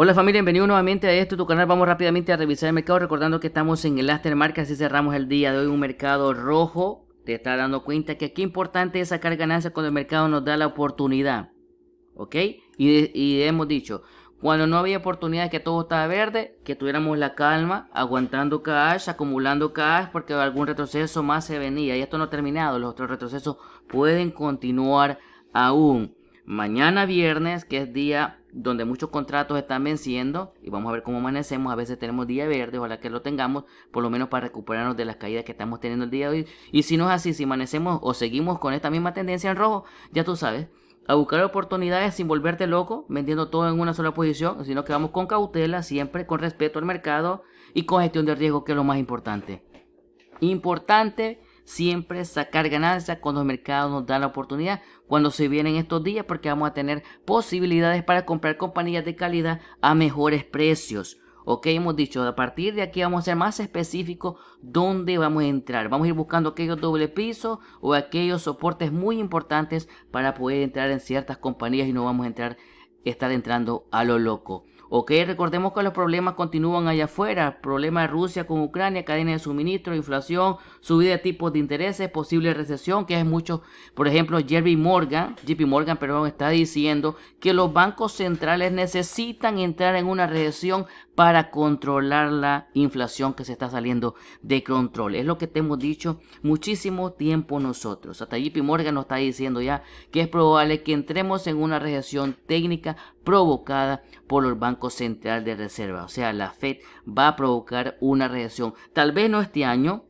Hola familia, bienvenido nuevamente a este tu canal. Vamos rápidamente a revisar el mercado, recordando que estamos en el Market, así cerramos el día de hoy un mercado rojo. Te está dando cuenta que aquí importante es sacar ganancias cuando el mercado nos da la oportunidad. ¿Ok? Y, y hemos dicho, cuando no había oportunidad que todo estaba verde, que tuviéramos la calma, aguantando cash, acumulando cash, porque algún retroceso más se venía. Y esto no ha terminado, los otros retrocesos pueden continuar aún. Mañana viernes, que es día donde muchos contratos están venciendo y vamos a ver cómo amanecemos. A veces tenemos día verde, ojalá que lo tengamos, por lo menos para recuperarnos de las caídas que estamos teniendo el día de hoy. Y si no es así, si amanecemos o seguimos con esta misma tendencia en rojo, ya tú sabes, a buscar oportunidades sin volverte loco, vendiendo todo en una sola posición, sino que vamos con cautela, siempre con respeto al mercado y con gestión de riesgo, que es lo más importante. Importante siempre sacar ganancias cuando el mercado nos da la oportunidad, cuando se vienen estos días, porque vamos a tener posibilidades para comprar compañías de calidad a mejores precios. Ok, hemos dicho, a partir de aquí vamos a ser más específicos dónde vamos a entrar. Vamos a ir buscando aquellos doble pisos o aquellos soportes muy importantes para poder entrar en ciertas compañías y no vamos a entrar, estar entrando a lo loco. Ok, recordemos que los problemas continúan allá afuera. Problemas de Rusia con Ucrania, cadena de suministro, inflación, subida de tipos de intereses, posible recesión, que es mucho. Por ejemplo, Jerry Morgan, JP Morgan, perdón, está diciendo que los bancos centrales necesitan entrar en una recesión para controlar la inflación que se está saliendo de control. Es lo que te hemos dicho muchísimo tiempo nosotros. Hasta JP Morgan nos está diciendo ya que es probable que entremos en una recesión técnica provocada por el Banco Central de Reserva. O sea, la Fed va a provocar una recesión. Tal vez no este año,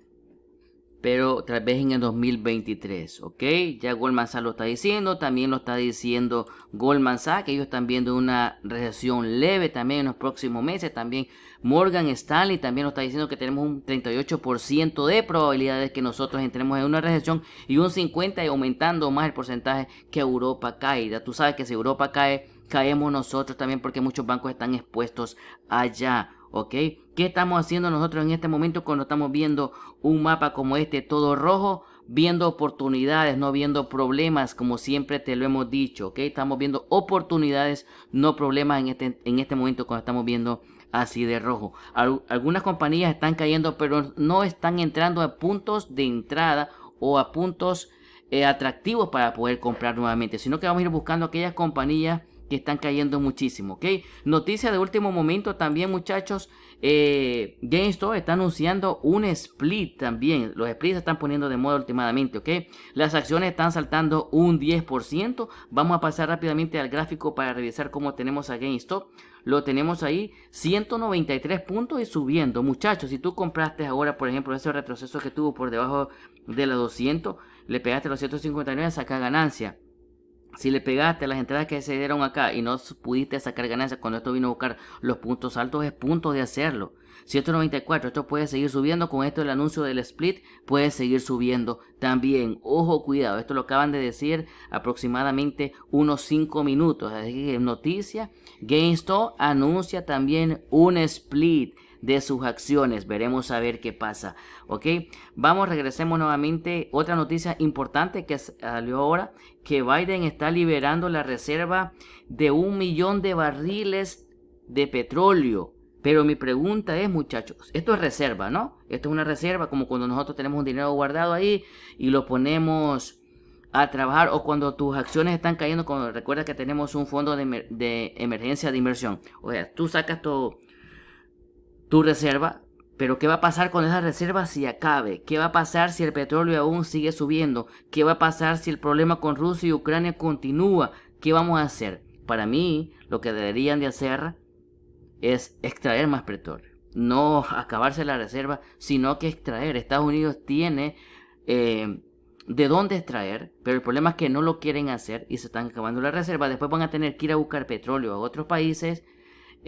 pero tal vez en el 2023, ¿ok? Ya Goldman Sachs lo está diciendo, también lo está diciendo Goldman Sachs, que ellos están viendo una recesión leve también en los próximos meses, también Morgan Stanley también lo está diciendo que tenemos un 38% de probabilidades que nosotros entremos en una recesión y un 50% aumentando más el porcentaje que Europa cae. tú sabes que si Europa cae caemos nosotros también porque muchos bancos están expuestos allá. ¿Ok? ¿Qué estamos haciendo nosotros en este momento cuando estamos viendo un mapa como este todo rojo? Viendo oportunidades, no viendo problemas, como siempre te lo hemos dicho, ¿ok? Estamos viendo oportunidades, no problemas en este, en este momento cuando estamos viendo así de rojo. algunas compañías están cayendo, pero no están entrando a puntos de entrada o a puntos eh, atractivos para poder comprar nuevamente, sino que vamos a ir buscando aquellas compañías que están cayendo muchísimo, ¿ok? Noticia de último momento también, muchachos. Eh, GameStop está anunciando un split también. Los splits se están poniendo de moda últimamente, ¿ok? Las acciones están saltando un 10%. Vamos a pasar rápidamente al gráfico para revisar cómo tenemos a GameStop. Lo tenemos ahí, 193 puntos y subiendo. Muchachos, si tú compraste ahora, por ejemplo, ese retroceso que tuvo por debajo de la 200, le pegaste los 159, saca ganancia si le pegaste las entradas que se dieron acá y no pudiste sacar ganancias cuando esto vino a buscar los puntos altos, es punto de hacerlo. 194, esto puede seguir subiendo. Con esto el anuncio del split puede seguir subiendo también. Ojo, cuidado, esto lo acaban de decir aproximadamente unos 5 minutos. Así que noticia, GameStop anuncia también un split de sus acciones. Veremos a ver qué pasa. ¿Ok? Vamos, regresemos nuevamente. Otra noticia importante que salió ahora, que Biden está liberando la reserva de un millón de barriles de petróleo. Pero mi pregunta es, muchachos, esto es reserva, ¿no? Esto es una reserva como cuando nosotros tenemos un dinero guardado ahí y lo ponemos a trabajar o cuando tus acciones están cayendo, como recuerda que tenemos un fondo de, de emergencia de inversión. O sea, tú sacas Todo tu reserva, pero ¿qué va a pasar con esa reserva si acabe? ¿Qué va a pasar si el petróleo aún sigue subiendo? ¿Qué va a pasar si el problema con Rusia y Ucrania continúa? ¿Qué vamos a hacer? Para mí, lo que deberían de hacer es extraer más petróleo. No acabarse la reserva, sino que extraer. Estados Unidos tiene eh, de dónde extraer, pero el problema es que no lo quieren hacer y se están acabando la reserva. Después van a tener que ir a buscar petróleo a otros países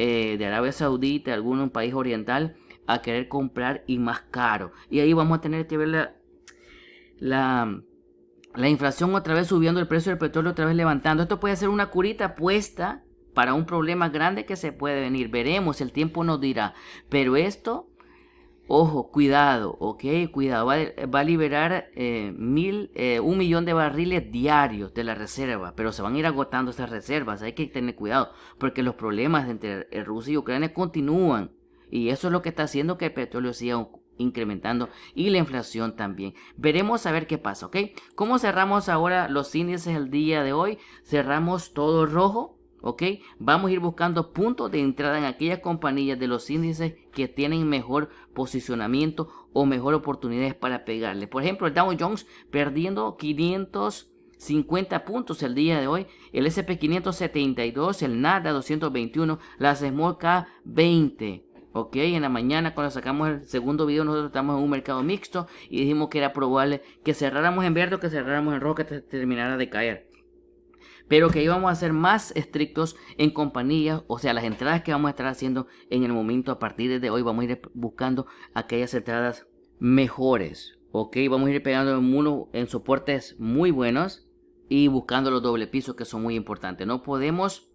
eh, de Arabia Saudita, algún país oriental, a querer comprar y más caro. Y ahí vamos a tener que ver la inflación otra vez subiendo, el precio del petróleo otra vez levantando. Esto puede ser una curita puesta para un problema grande que se puede venir. Veremos, el tiempo nos dirá. Pero esto Ojo, cuidado, ¿ok? Cuidado, va, a liberar eh, mil, eh, un millón de barriles diarios de la reserva, pero se van a ir agotando esas reservas, hay que tener cuidado, porque los problemas entre eh, Rusia y Ucrania continúan, y eso es lo que está haciendo que el petróleo siga incrementando y la inflación también. Veremos a ver qué pasa, ¿ok? ¿Cómo cerramos ahora los índices el día de hoy? Cerramos todo rojo, ¿ok? Vamos a ir buscando puntos de entrada en aquellas compañías de los índices que tienen mejor posicionamiento o mejor oportunidades para pegarle. Por ejemplo, el Dow Jones perdiendo 550 puntos el día de hoy, el S&P 572, el NADA 221, las Small K 20. Ok, en la mañana cuando sacamos el segundo video nosotros estamos en un mercado mixto y dijimos que era probable que cerráramos en verde o que cerráramos en rojo que terminara de caer pero que íbamos a ser más estrictos en compañías, o sea, las entradas que vamos a estar haciendo en el momento a partir de hoy, vamos a ir buscando aquellas entradas mejores, ok, vamos a ir pegando en, en soportes muy buenos y buscando los doble pisos que son muy importantes, no podemos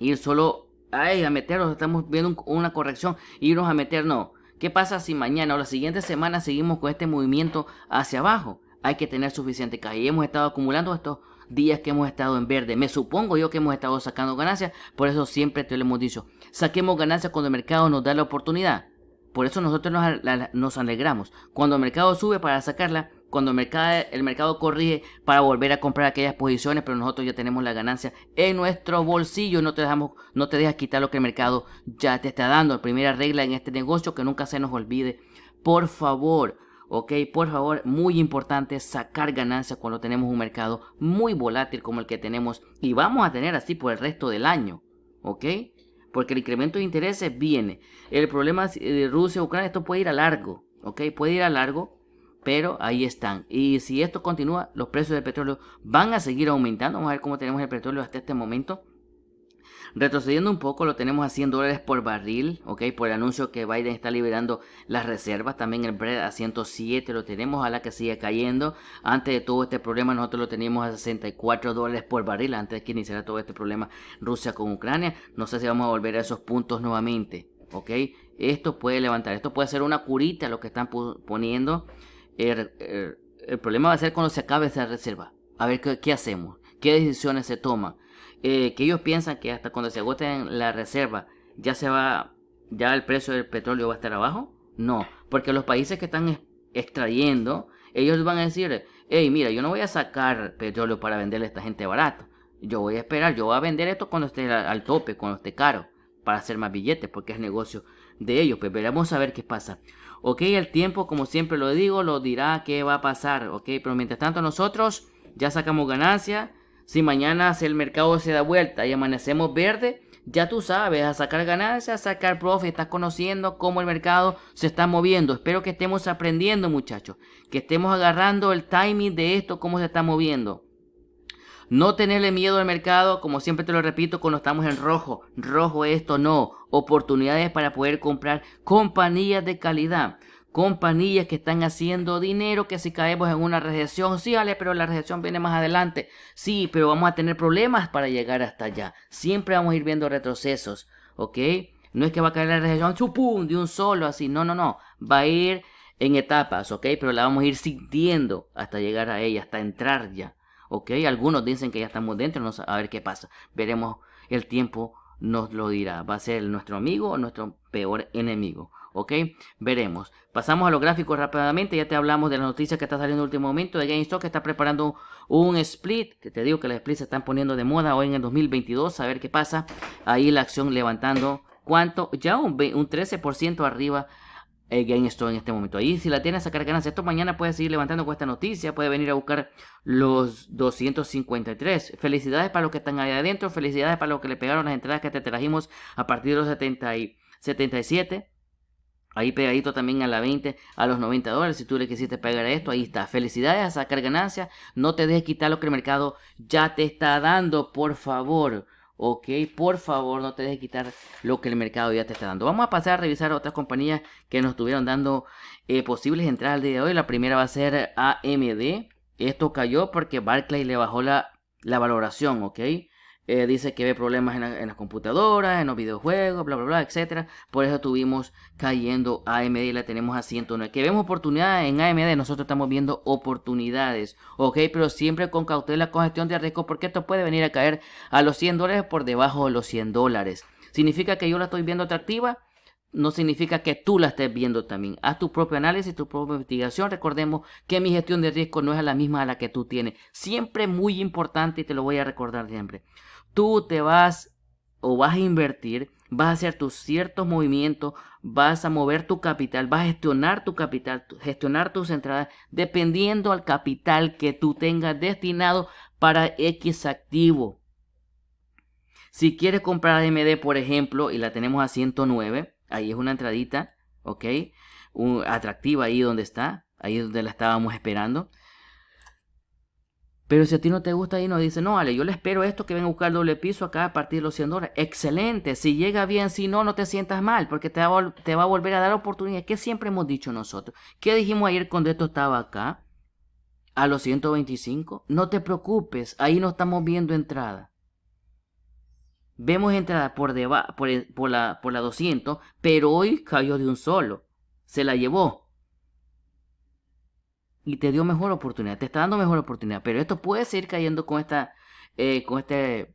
ir solo a meternos, estamos viendo una corrección, irnos a meternos, ¿qué pasa si mañana o la siguiente semana seguimos con este movimiento hacia abajo? Hay que tener suficiente caja y hemos estado acumulando estos días que hemos estado en verde. Me supongo yo que hemos estado sacando ganancias, por eso siempre te lo hemos dicho, saquemos ganancias cuando el mercado nos da la oportunidad. Por eso nosotros nos, nos alegramos. Cuando el mercado sube para sacarla, cuando el mercado, el mercado, corrige para volver a comprar aquellas posiciones, pero nosotros ya tenemos la ganancia en nuestro bolsillo. No te, dejamos, no te dejas quitar lo que el mercado ya te está dando. Primera regla en este negocio que nunca se nos olvide. Por favor, ¿ok? Por favor, muy importante sacar ganancias cuando tenemos un mercado muy volátil como el que tenemos y vamos a tener así por el resto del año, ¿ok? Porque el incremento de intereses viene. El problema eh, de Rusia, Ucrania, esto puede ir a largo, ¿ok? Puede ir a largo, pero ahí están. Y si esto continúa, los precios del petróleo van a seguir aumentando. Vamos a ver cómo tenemos el petróleo hasta este momento. Retrocediendo un poco, lo tenemos a 100 dólares por barril, ok, por el anuncio que Biden está liberando las reservas. También el Brent a 107 lo tenemos, a la que sigue cayendo. Antes de todo este problema, nosotros lo teníamos a 64 dólares por barril, antes de que iniciara todo este problema Rusia con Ucrania. No sé si vamos a volver a esos puntos nuevamente, ok. Esto puede levantar, esto puede ser una curita lo que están poniendo. Er, er, el, problema va a ser cuando se acabe esa reserva. A ver qué hacemos, qué decisiones se toman eh, que ellos piensan que hasta cuando se agoten la reserva ya se va, ya el precio del petróleo va a estar abajo. No, porque los países que están extrayendo, ellos van a decir, hey, mira, yo no voy a sacar petróleo para venderle a esta gente barato. Yo voy a esperar, yo voy a vender esto cuando esté al tope, cuando esté caro, para hacer más billetes, porque es negocio de ellos. Pero pues veremos a ver qué pasa. Ok, el tiempo, como siempre lo digo, lo dirá qué va a pasar. Ok, pero mientras tanto nosotros ya sacamos ganancias... Si mañana el mercado se da vuelta y amanecemos verde, ya tú sabes, a sacar ganancias, a sacar profit, estás conociendo cómo el mercado se está moviendo. Espero que estemos aprendiendo, muchachos, que estemos agarrando el timing de esto, cómo se está moviendo. No tenerle miedo al mercado, como siempre te lo repito, cuando estamos en rojo. Rojo esto no. Oportunidades para poder comprar compañías de calidad compañías que están haciendo dinero, que si caemos en una recesión, sí, Ale, pero la recesión viene más adelante. Sí, pero vamos a tener problemas para llegar hasta allá. Siempre vamos a ir viendo retrocesos, ¿ok? No es que va a caer la recesión, chupum, de un solo, así. No, no, no. Va a ir en etapas, ¿ok? Pero la vamos a ir sintiendo hasta llegar a ella, hasta entrar ya, ¿ok? Algunos dicen que ya estamos dentro, no, a ver qué pasa. Veremos el tiempo nos lo dirá. Va a ser nuestro amigo o nuestro peor enemigo. ¿ok? Veremos. Pasamos a los gráficos rápidamente, ya te hablamos de la noticia que está saliendo en el último momento, de GameStop que está preparando un split, que te digo que los splits se están poniendo de moda hoy en el 2022, a ver qué pasa, ahí la acción levantando, ¿cuánto? Ya un, un 13% arriba eh, GameStop en este momento. Ahí si la tienes a sacar ganancias, esto mañana puedes seguir levantando con esta noticia, Puede venir a buscar los 253. Felicidades para los que están ahí adentro, felicidades para los que le pegaron las entradas que te trajimos a partir de los 77 ahí pegadito también a la 20, a los 90 dólares. Si tú le quisiste pagar esto, ahí está. Felicidades a sacar ganancias. No te dejes quitar lo que el mercado ya te está dando, por favor. Ok, por favor, no te dejes quitar lo que el mercado ya te está dando. Vamos a pasar a revisar otras compañías que nos estuvieron dando eh, posibles entradas al día de hoy. La primera va a ser AMD. Esto cayó porque Barclay le bajó la, la valoración, ok dice que ve problemas en, las computadoras, en los videojuegos, bla, bla, bla, etcétera. Por eso estuvimos cayendo AMD y la tenemos a 109. Que vemos oportunidades en AMD, nosotros estamos viendo oportunidades, ¿ok? Pero siempre con cautela, con gestión de riesgo, porque esto puede venir a caer a los 100 dólares por debajo de los 100 dólares. ¿Significa que yo la estoy viendo atractiva? no significa que tú la estés viendo también. Haz tu propio análisis, tu propia investigación. Recordemos que mi gestión de riesgo no es la misma a la que tú tienes. Siempre muy importante y te lo voy a recordar siempre tú te vas o vas a invertir, vas a hacer tus ciertos movimientos, vas a mover tu capital, vas a gestionar tu capital, gestionar tus entradas, dependiendo al capital que tú tengas destinado para X activo. Si quieres comprar AMD, por ejemplo, y la tenemos a 109, ahí es una entradita, ¿ok? atractiva ahí donde está, ahí donde la estábamos esperando. Pero si a ti no te gusta y nos dice, no, vale, yo le espero esto que venga a buscar doble piso acá a partir de los 100 dólares. Excelente, si llega bien, si no, no te sientas mal, porque te va, te va a volver a dar oportunidad. que siempre hemos dicho nosotros? ¿Qué dijimos ayer cuando esto estaba acá? A los 125. No te preocupes, ahí no estamos viendo entrada. Vemos entrada por, por, la, por la 200, pero hoy cayó de un solo. Se la llevó y te dio mejor oportunidad, te está dando mejor oportunidad, pero esto puede seguir cayendo con, esta, eh, con este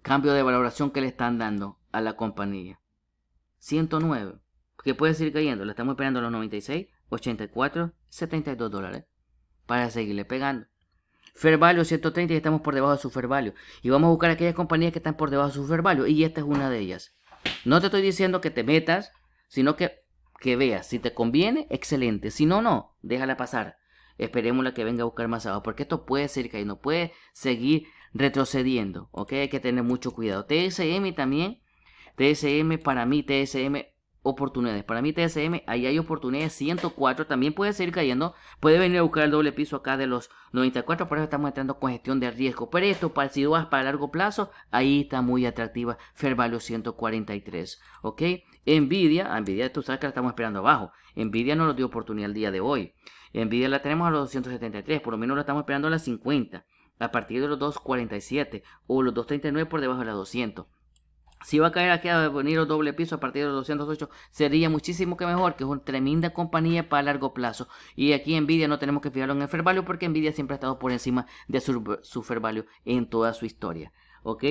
cambio de valoración que le están dando a la compañía. 109, que puede seguir cayendo, le estamos esperando a los 96, 84, 72 dólares para seguirle pegando. Fair value 130 y estamos por debajo de su fair value. Y vamos a buscar aquellas compañías que están por debajo de su fair value y esta es una de ellas. No te estoy diciendo que te metas, sino que que veas. Si te conviene, excelente. Si no, no, déjala pasar. Esperemos la que venga a buscar más abajo, porque esto puede ser que no puede seguir retrocediendo. ¿Ok? Hay que tener mucho cuidado. TSM también. TSM para mí, TSM oportunidades. Para mí TSM, ahí hay oportunidades 104. También puede seguir cayendo. Puede venir a buscar el doble piso acá de los 94. Por eso estamos entrando con gestión de riesgo. Pero esto, para, si vas para largo plazo, ahí está muy atractiva. Fair 143. ¿Ok? envidia envidia tú sabes que la estamos esperando abajo. envidia no nos dio oportunidad el día de hoy. envidia la tenemos a los 273. Por lo menos la estamos esperando a las 50. A partir de los 247 o los 239 por debajo de las 200. Si va a caer aquí a venir el doble piso a partir de los 208, sería muchísimo que mejor, que es una tremenda compañía para largo plazo. Y aquí Nvidia no tenemos que fijarlo en el fair value porque Nvidia siempre ha estado por encima de su, su fair value en toda su historia. ¿Ok?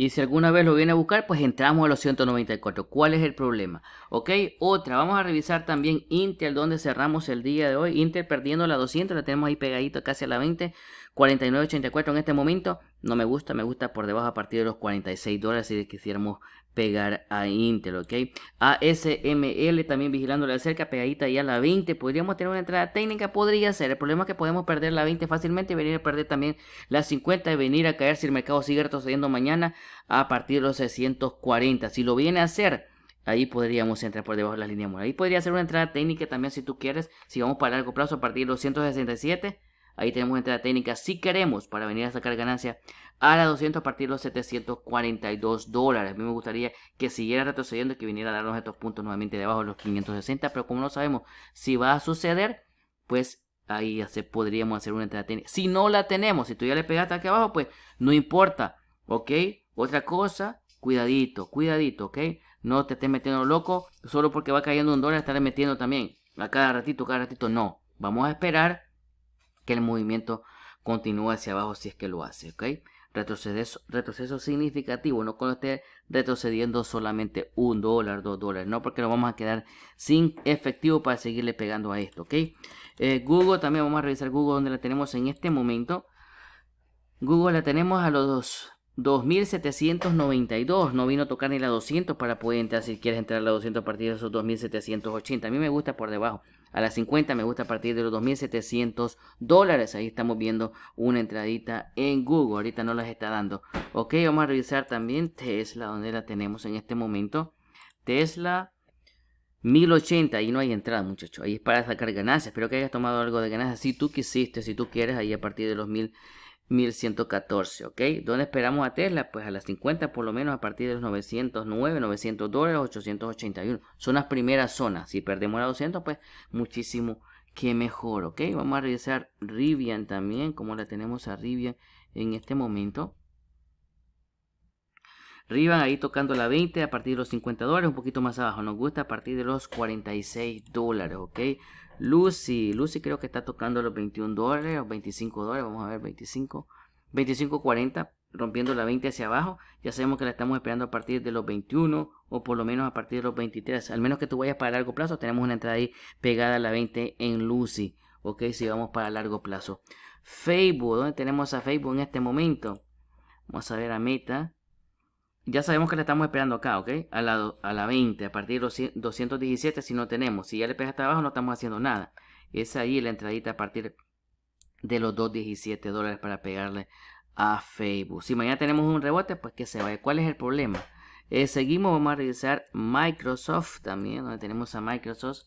Y si alguna vez lo viene a buscar, pues entramos a los 194. ¿Cuál es el problema? Ok, otra. Vamos a revisar también Intel, donde cerramos el día de hoy. Intel perdiendo la 200, la tenemos ahí pegadito casi a la 20. 49.84 en este momento. No me gusta, me gusta por debajo a partir de los 46 dólares si quisiéramos pegar a Intel, ¿ok? ASML también vigilándole de cerca, pegadita ya a la 20. Podríamos tener una entrada técnica, podría ser. El problema es que podemos perder la 20 fácilmente, y venir a perder también la 50 y venir a caer si el mercado sigue retrocediendo mañana a partir de los 640. Si lo viene a hacer, ahí podríamos entrar por debajo de la línea morada. Ahí podría ser una entrada técnica también si tú quieres, si vamos para largo plazo a partir de los 167 Ahí tenemos entrada técnica si queremos para venir a sacar ganancia a la 200 a partir de los 742 dólares. A mí me gustaría que siguiera retrocediendo y que viniera a darnos estos puntos nuevamente debajo de los 560. Pero como no sabemos si va a suceder, pues ahí se podríamos hacer una entrada técnica. Si no la tenemos, si tú ya le pegaste aquí abajo, pues no importa. ¿Ok? Otra cosa, cuidadito, cuidadito, ¿ok? No te estés metiendo loco solo porque va cayendo un dólar, estaré metiendo también. A cada ratito, cada ratito, no. Vamos a esperar que el movimiento continúa hacia abajo si es que lo hace, ¿ok? Retroceso, retroceso significativo, no cuando esté retrocediendo solamente un dólar, dos dólares, no porque lo vamos a quedar sin efectivo para seguirle pegando a esto, ¿ok? Eh, Google, también vamos a revisar Google donde la tenemos en este momento. Google la tenemos a los dos... 2.792, no vino a tocar ni la 200 para poder entrar si quieres entrar a la 200 a partir de esos 2.780. A mí me gusta por debajo, a las 50 me gusta a partir de los 2.700 dólares. Ahí estamos viendo una entradita en Google, ahorita no las está dando. Ok, vamos a revisar también Tesla, donde la tenemos en este momento. Tesla 1080, ahí no hay entrada muchachos, ahí es para sacar ganancias. Espero que hayas tomado algo de ganancias si tú quisiste, si tú quieres, ahí a partir de los 1000. 1114, ¿ok? ¿Dónde esperamos a Tesla? Pues a las 50 por lo menos a partir de los 909, 900 dólares, 881. Son las primeras zonas. Si perdemos la 200, pues muchísimo que mejor, ¿ok? Vamos a revisar Rivian también, como la tenemos a Rivian en este momento. Rivian ahí tocando la 20 a partir de los 50 dólares, un poquito más abajo. Nos gusta a partir de los 46 dólares, ¿ok? Lucy, Lucy creo que está tocando los 21 dólares o 25 dólares, vamos a ver, 25, 25.40, rompiendo la 20 hacia abajo. Ya sabemos que la estamos esperando a partir de los 21 o por lo menos a partir de los 23. Al menos que tú vayas para largo plazo, tenemos una entrada ahí pegada a la 20 en Lucy. Ok, si vamos para largo plazo. Facebook, ¿dónde tenemos a Facebook en este momento? Vamos a ver a Meta. Ya sabemos que la estamos esperando acá, ¿ok? A la, a la 20, a partir de los 217 si no tenemos. Si ya le pega hasta abajo no estamos haciendo nada. Es ahí la entradita a partir de los 217 dólares para pegarle a Facebook. Si mañana tenemos un rebote, pues que se vaya. ¿Cuál es el problema? Eh, seguimos, vamos a revisar Microsoft también, donde tenemos a Microsoft.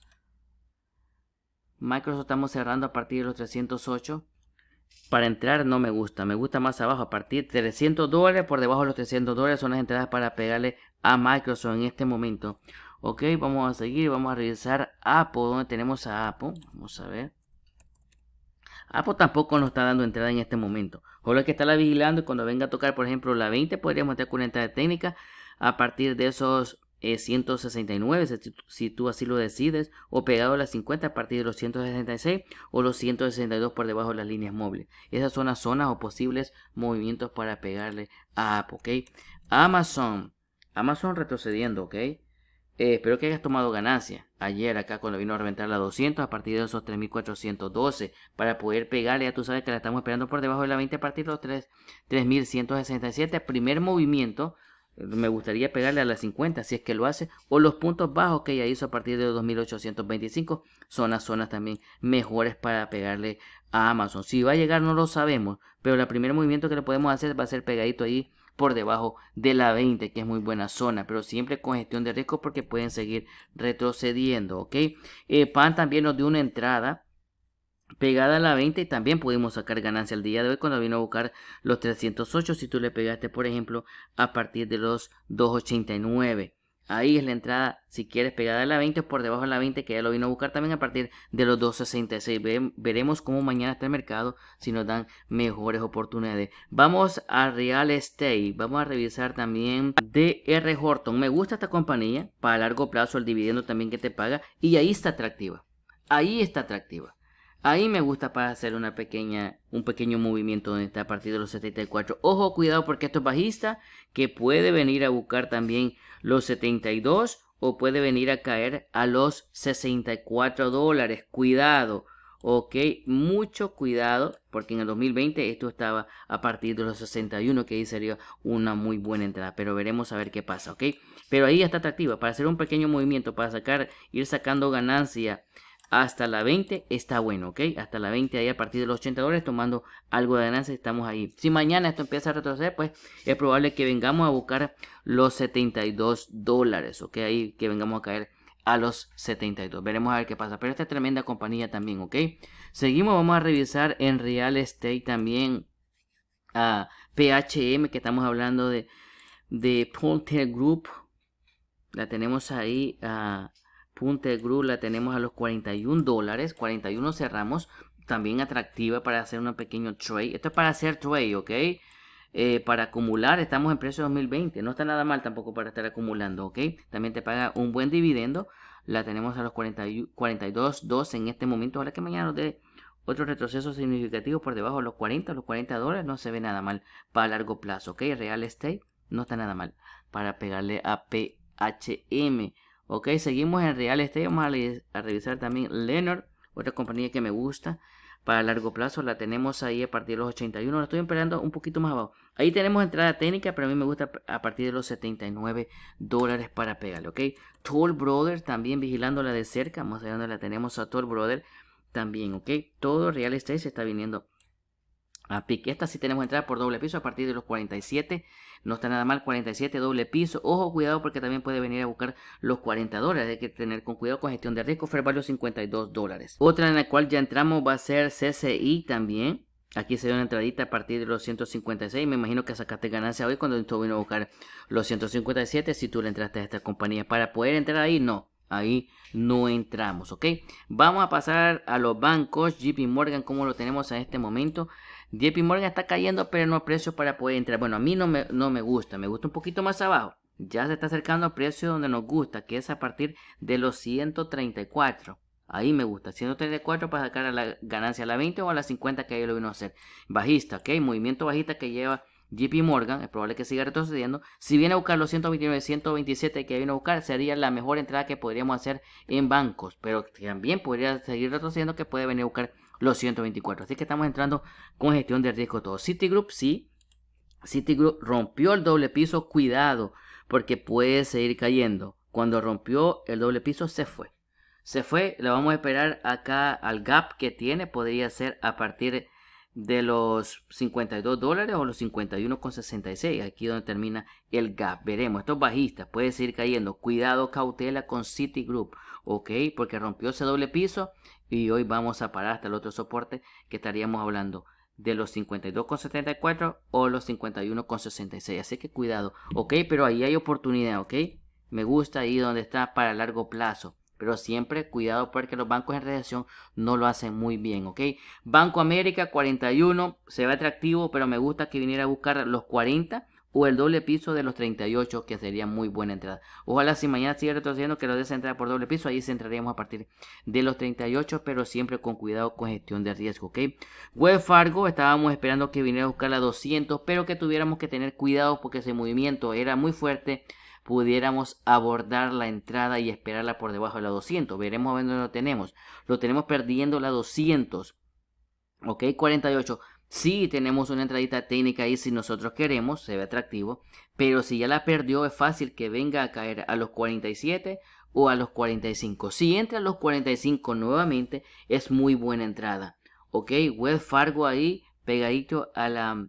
Microsoft estamos cerrando a partir de los 308 para entrar no me gusta. Me gusta más abajo, a partir de 300 dólares, por debajo de los 300 dólares son las entradas para pegarle a Microsoft en este momento. Ok, vamos a seguir, vamos a revisar Apple, donde tenemos a Apple. Vamos a ver. Apple tampoco nos está dando entrada en este momento. Solo hay que la vigilando y cuando venga a tocar, por ejemplo, la 20, podríamos tener una entrada técnica a partir de esos 169, eh, si, tú así lo decides, o pegado a las 50 a partir de los 166 o los 162 por debajo de las líneas móviles. Esas son las zonas o posibles movimientos para pegarle a Apple, ¿ok? Amazon, Amazon retrocediendo, ¿ok? Eh, espero que hayas tomado ganancia ayer acá cuando vino a reventar la 200 a partir de esos 3412 para poder pegarle. Ya tú sabes que la estamos esperando por debajo de la 20 a partir de los 3167. Primer movimiento me gustaría pegarle a las 50 si es que lo hace, o los puntos bajos que ella hizo a partir de 2825 son las zonas también mejores para pegarle a Amazon. Si va a llegar no lo sabemos, pero el primer movimiento que le podemos hacer va a ser pegadito ahí por debajo de la 20, que es muy buena zona, pero siempre con gestión de riesgo porque pueden seguir retrocediendo, ¿ok? Eh, Pan también nos dio una entrada Pegada a la 20 también pudimos sacar ganancia el día de hoy cuando vino a buscar los 308 si tú le pegaste por ejemplo a partir de los 289. Ahí es la entrada, si quieres pegada a la 20 o por debajo de la 20 que ya lo vino a buscar también a partir de los 2.66. Veremos cómo mañana está el mercado si nos dan mejores oportunidades. Vamos a Real Estate, vamos a revisar también DR Horton. Me gusta esta compañía, para largo plazo el dividendo también que te paga y ahí está atractiva. Ahí está atractiva. Ahí me gusta para hacer una pequeña, un pequeño movimiento donde está a partir de los 74. Ojo, cuidado porque esto es bajista, que puede venir a buscar también los 72 o puede venir a caer a los 64 dólares. Cuidado, ok, mucho cuidado porque en el 2020 esto estaba a partir de los 61, que ahí sería una muy buena entrada, pero veremos a ver qué pasa, ok. Pero ahí está atractiva para hacer un pequeño movimiento, para sacar, ir sacando ganancia hasta la 20 está bueno, ¿ok? Hasta la 20 ahí a partir de los 80 dólares tomando algo de ganancia estamos ahí. Si mañana esto empieza a retroceder, pues es probable que vengamos a buscar los 72 dólares, ¿ok? Ahí que vengamos a caer a los 72. Veremos a ver qué pasa. Pero esta tremenda compañía también, ¿ok? Seguimos, vamos a revisar en real estate también a PHM que estamos hablando de, de Group. La tenemos ahí a ah, Punta de Gru la tenemos a los 41 dólares, 41 cerramos, también atractiva para hacer un pequeño trade. Esto es para hacer trade, ¿ok? Eh, para acumular, estamos en precio 2020, no está nada mal tampoco para estar acumulando, ¿ok? También te paga un buen dividendo, la tenemos a los 42.2 en este momento, ahora que mañana nos dé otro retroceso significativo por debajo de los 40, los 40 dólares, no se ve nada mal para largo plazo, ¿ok? Real Estate no está nada mal para pegarle a PHM. Ok, seguimos en real estate. Vamos a, revisar también Leonard, otra compañía que me gusta. Para largo plazo la tenemos ahí a partir de los 81. La estoy esperando un poquito más abajo. Ahí tenemos entrada técnica, pero a mí me gusta a partir de los 79 dólares para pegarle, ¿ok? Toll Brothers también vigilándola de cerca. Vamos a ver dónde la tenemos a Toll Brothers también, ¿ok? Todo Real Estate se está viniendo a pique. Esta sí tenemos entrada por doble piso a partir de los 47 no está nada mal, 47 doble piso. Ojo, cuidado porque también puede venir a buscar los 40 dólares. Hay que tener con cuidado con gestión de riesgo. Fair varios 52 dólares. Otra en la cual ya entramos va a ser CCI también. Aquí se dio una entradita a partir de los 156. Me imagino que sacaste ganancia hoy cuando tú vino a buscar los 157. Si tú le entraste a esta compañía para poder entrar ahí, no. Ahí no entramos, ¿ok? Vamos a pasar a los bancos. JP Morgan, como lo tenemos en este momento. JP Morgan está cayendo, pero no a precio para poder entrar. Bueno, a mí no me, no me gusta, me gusta un poquito más abajo. Ya se está acercando a precio donde nos gusta, que es a partir de los 134. Ahí me gusta, 134 para sacar a la ganancia a la 20 o a la 50 que ahí lo vino a hacer. Bajista, ok, movimiento bajista que lleva JP Morgan, es probable que siga retrocediendo. Si viene a buscar los 129, 127 que viene a buscar, sería la mejor entrada que podríamos hacer en bancos. Pero también podría seguir retrocediendo que puede venir a buscar los 124. Así que estamos entrando con gestión de riesgo todo. Citigroup sí. Citigroup rompió el doble piso. Cuidado, porque puede seguir cayendo. Cuando rompió el doble piso se fue. Se fue, Le vamos a esperar acá al gap que tiene. Podría ser a partir de los 52 dólares o los 51,66. Aquí donde termina el gap. Veremos, estos bajistas puede seguir cayendo. Cuidado, cautela con Citigroup. Ok, porque rompió ese doble piso y hoy vamos a parar hasta el otro soporte que estaríamos hablando de los 52,74 o los 51,66. Así que cuidado, ¿ok? Pero ahí hay oportunidad, ¿ok? Me gusta ahí donde está para largo plazo. Pero siempre cuidado porque los bancos en redacción no lo hacen muy bien, ¿ok? Banco América 41, se ve atractivo, pero me gusta que viniera a buscar los 40 o el doble piso de los 38, que sería muy buena entrada. Ojalá si mañana sigue retrocediendo que lo des entrada por doble piso, ahí se entraríamos a partir de los 38, pero siempre con cuidado con gestión de riesgo, ¿ok? Web Fargo, estábamos esperando que viniera a buscar la 200, pero que tuviéramos que tener cuidado porque ese movimiento era muy fuerte pudiéramos abordar la entrada y esperarla por debajo de la 200. Veremos a ver dónde lo tenemos. Lo tenemos perdiendo la 200. Ok, 48. Sí tenemos una entradita técnica ahí si nosotros queremos, se ve atractivo, pero si ya la perdió es fácil que venga a caer a los 47 o a los 45. Si entra a los 45 nuevamente es muy buena entrada. Ok, web Fargo ahí pegadito a la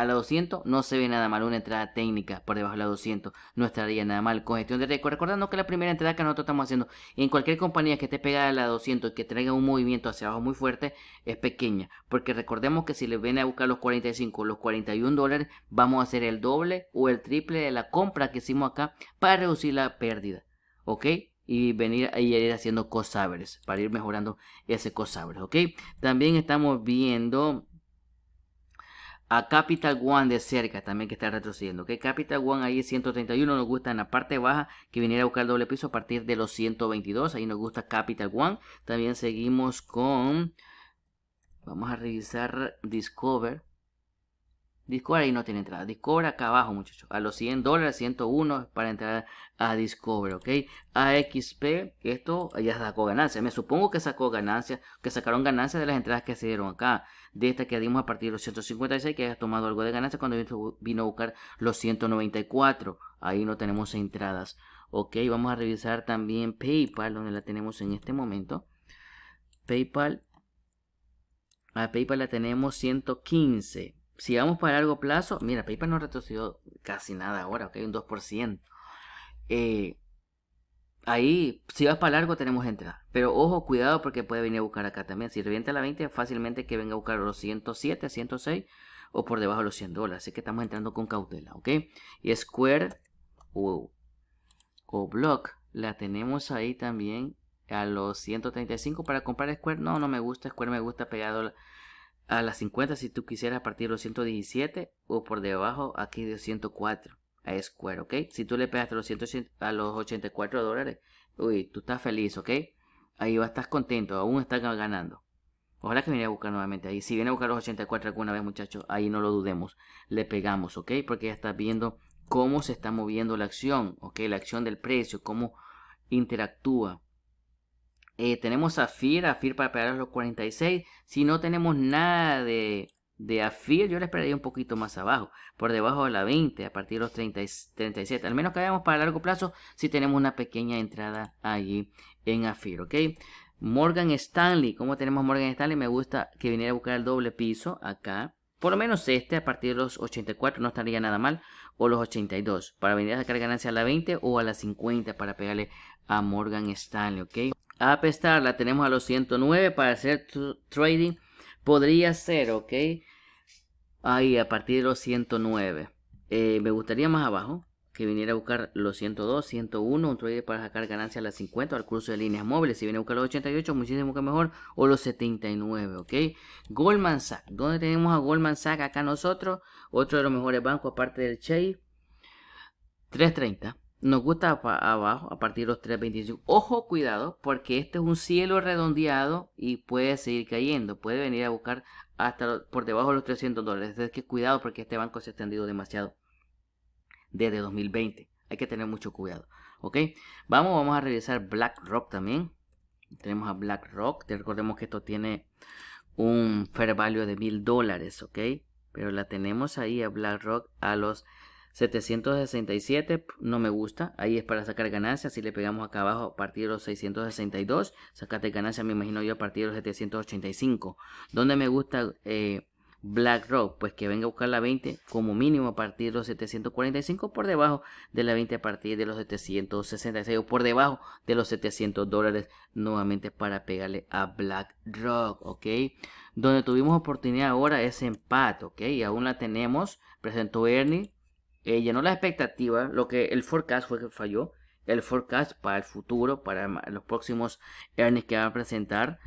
a la 200 no se ve nada mal. Una entrada técnica por debajo de la 200 no estaría nada mal. Con gestión de récord. Recordando que la primera entrada que nosotros estamos haciendo en cualquier compañía que esté pegada a la 200 y que traiga un movimiento hacia abajo muy fuerte es pequeña. Porque recordemos que si le viene a buscar los 45 los 41 dólares, vamos a hacer el doble o el triple de la compra que hicimos acá para reducir la pérdida. ¿Ok? y venir a ir haciendo cosabres para ir mejorando ese cosabres, ¿ok? También estamos viendo a Capital One de cerca también que está retrocediendo. Que Capital One ahí 131 nos gusta en la parte baja que viniera a buscar doble piso a partir de los 122. Ahí nos gusta Capital One. También seguimos con... Vamos a revisar Discover. Discover ahí no tiene entrada. Discover acá abajo, muchachos. A los 100 dólares, 101 para entrar a Discover, a XP, esto ya sacó ganancia. Me supongo que sacó ganancias, que sacaron ganancias de las entradas que se dieron acá de esta que dimos a partir de los 156, que haya tomado algo de ganancia cuando vino a buscar los 194. Ahí no tenemos entradas. Ok, vamos a revisar también PayPal, donde la tenemos en este momento. PayPal, a PayPal la tenemos 115. Si vamos para largo plazo, mira, PayPal no ha retrocedido casi nada ahora, ok, un 2%. Eh, ahí, si vas para largo, tenemos entrada. Pero ojo, cuidado porque puede venir a buscar acá también. Si revienta la 20, fácilmente que venga a buscar los 107, 106 o por debajo de los 100 dólares. Así que estamos entrando con cautela, ¿ok? Y Square o, Block la tenemos ahí también a los 135 para comprar Square. No, no me gusta. Square me gusta pegado a las 50 si tú quisieras partir los 117 o por debajo aquí de 104 a Square, ¿ok? Si tú le pegaste a los 84 dólares, uy, tú estás feliz, ¿ok? Ahí va, estás contento, aún estás ganando. Ojalá que viene a buscar nuevamente ahí. Si viene a buscar los 84 alguna vez, muchachos, ahí no lo dudemos. Le pegamos, ¿ok? Porque ya estás viendo cómo se está moviendo la acción, ¿ok? La acción del precio, cómo interactúa. Eh, tenemos a FIR, a FIR para pegar los 46. Si no tenemos nada de de AFIR yo la esperaría un poquito más abajo, por debajo de la 20, a partir de los 30, 37. Al menos que veamos para largo plazo si tenemos una pequeña entrada allí en AFIR, ¿ok? Morgan Stanley, como tenemos Morgan Stanley? Me gusta que viniera a buscar el doble piso acá. Por lo menos este, a partir de los 84 no estaría nada mal, o los 82, para venir a sacar ganancia a la 20 o a la 50 para pegarle a Morgan Stanley, ¿ok? A apestar, la tenemos a los 109 para hacer trading Podría ser, ¿ok? Ahí, a partir de los 109. Eh, me gustaría más abajo que viniera a buscar los 102, 101, un trade para sacar ganancias a las 50 al curso de líneas móviles. Si viene a buscar los 88, muchísimo que mejor, o los 79, ¿ok? Goldman Sachs, ¿dónde tenemos a Goldman Sachs acá nosotros? Otro de los mejores bancos aparte del Chase. 330, nos gusta abajo, a partir de los 3.25. Ojo, cuidado, porque este es un cielo redondeado y puede seguir cayendo. Puede venir a buscar hasta por debajo de los 300 dólares. Entonces, que cuidado porque este banco se ha extendido demasiado desde 2020. Hay que tener mucho cuidado. ¿Ok? Vamos, vamos a revisar BlackRock también. Tenemos a BlackRock. Recordemos que esto tiene un fair value de mil dólares. ¿Ok? Pero la tenemos ahí a BlackRock a los 767 no me gusta, ahí es para sacar ganancias, si le pegamos acá abajo a partir de los 662, sacate ganancias me imagino yo a partir de los 785. donde me gusta eh, BlackRock? Pues que venga a buscar la 20 como mínimo a partir de los 745, por debajo de la 20 a partir de los 766 o por debajo de los 700 dólares nuevamente para pegarle a BlackRock, ¿ok? Donde tuvimos oportunidad ahora es empate, ¿ok? Y aún la tenemos, presentó Ernie eh, llenó las expectativas, lo que el forecast fue que falló, el forecast para el futuro, para los próximos earnings que va a presentar,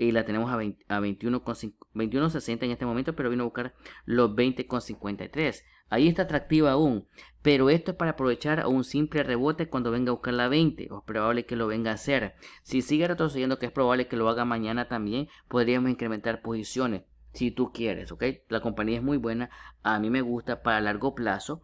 y la tenemos a, 21,60 en este momento, pero vino a buscar los 20,53. Ahí está atractiva aún, pero esto es para aprovechar un simple rebote cuando venga a buscar la 20, o es probable que lo venga a hacer. Si sigue retrocediendo, que es probable que lo haga mañana también, podríamos incrementar posiciones si tú quieres, ¿ok? La compañía es muy buena, a mí me gusta para largo plazo,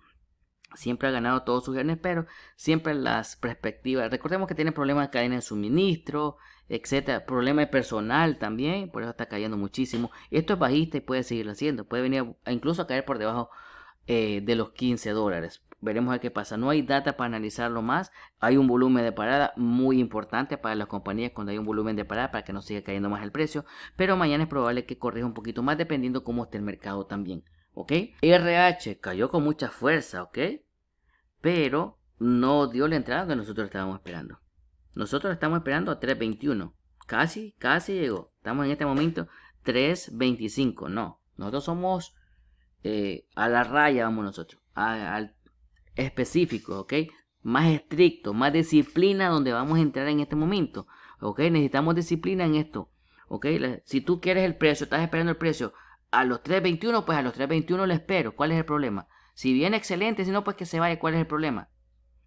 siempre ha ganado todos sus viernes, pero siempre las perspectivas. Recordemos que tiene problemas de cadena de suministro, etcétera, problema de personal también, por eso está cayendo muchísimo. Esto es bajista y puede seguirlo haciendo, puede venir incluso a caer por debajo eh, de los 15 dólares. Veremos a qué pasa. No hay data para analizarlo más. Hay un volumen de parada muy importante para las compañías cuando hay un volumen de parada para que no siga cayendo más el precio. Pero mañana es probable que corrija un poquito más dependiendo cómo esté el mercado también. ¿ok? RH cayó con mucha fuerza, ¿ok? Pero no dio la entrada que nosotros estábamos esperando. Nosotros estamos esperando a 3.21. Casi, casi llegó. Estamos en este momento 3.25. No, nosotros somos eh, a la raya, vamos nosotros. Al específico, ¿ok? Más estricto, más disciplina donde vamos a entrar en este momento. ¿Ok? Necesitamos disciplina en esto. ¿Ok? Si tú quieres el precio, estás esperando el precio a los 3.21, pues a los 3.21 le espero. ¿Cuál es el problema? Si viene excelente, si no, pues que se vaya. ¿Cuál es el problema?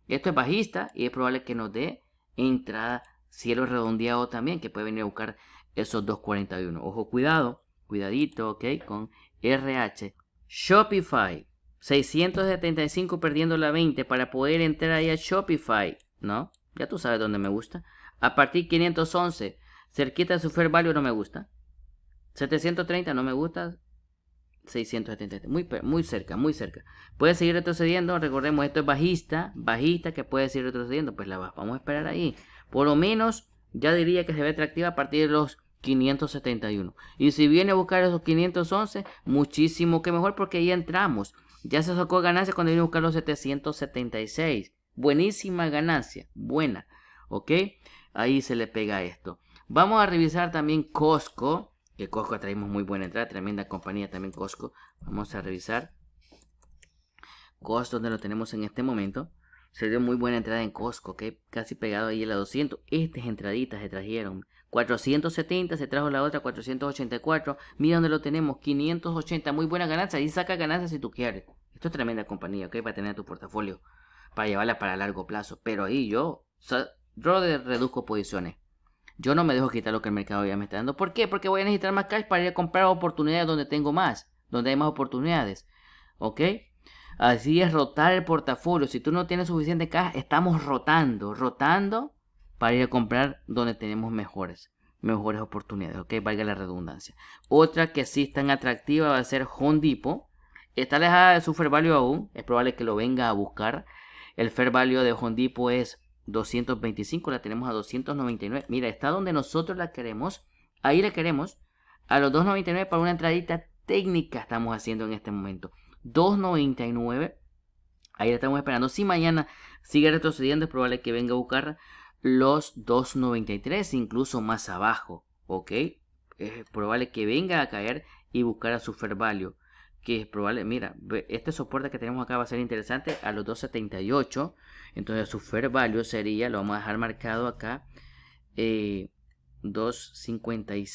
Esto es bajista y es probable que nos dé entrada cielo redondeado también, que puede venir a buscar esos 2.41. Ojo, cuidado, cuidadito, ¿ok? Con RH. Shopify. 675 perdiendo la 20 para poder entrar ahí a Shopify, ¿no? Ya tú sabes dónde me gusta. A partir 511, cerquita de su value no me gusta. 730 no me gusta. 673. Muy, muy cerca, muy cerca. Puede seguir retrocediendo. Recordemos, esto es bajista. Bajista que puede seguir retrocediendo. Pues la vamos a esperar ahí. Por lo menos, ya diría que se ve atractiva a partir de los 571. Y si viene a buscar esos 511, muchísimo que mejor porque ahí entramos. Ya se sacó ganancia cuando viene a buscar los 776. Buenísima ganancia. Buena. ¿Ok? Ahí se le pega esto. Vamos a revisar también Costco. Que Costco traemos muy buena entrada, tremenda compañía también Costco. Vamos a revisar. Costco donde lo tenemos en este momento. Se dio muy buena entrada en Costco, que casi pegado ahí a la 200. Estas entraditas se trajeron. 470, se trajo la otra 484. Mira donde lo tenemos, 580. Muy buena ganancia. y saca ganancia si tú quieres. Esto es tremenda compañía, ¿ok? Para tener tu portafolio. Para llevarla para largo plazo. Pero ahí yo, yo reduzco posiciones. Yo no me dejo quitar lo que el mercado ya me está dando. ¿Por qué? Porque voy a necesitar más cash para ir a comprar oportunidades donde tengo más, donde hay más oportunidades. ¿Ok? Así es rotar el portafolio. Si tú no tienes suficiente cash, estamos rotando, rotando para ir a comprar donde tenemos mejores, mejores oportunidades. ¿Ok? Valga la redundancia. Otra que sí es tan atractiva va a ser Depot. Está alejada de su fair value aún. Es probable que lo venga a buscar. El fair value de Hondipo es 225 la tenemos a 299. Mira, está donde nosotros la queremos. Ahí la queremos. A los 299 para una entradita técnica estamos haciendo en este momento. 299. Ahí la estamos esperando. Si mañana sigue retrocediendo, es probable que venga a buscar los 293, incluso más abajo. ¿Ok? Es probable que venga a caer y buscar a su fair value que es probable, mira, este soporte que tenemos acá va a ser interesante a los 2.78, entonces su fair value sería, lo vamos a dejar marcado acá, 2.55, eh,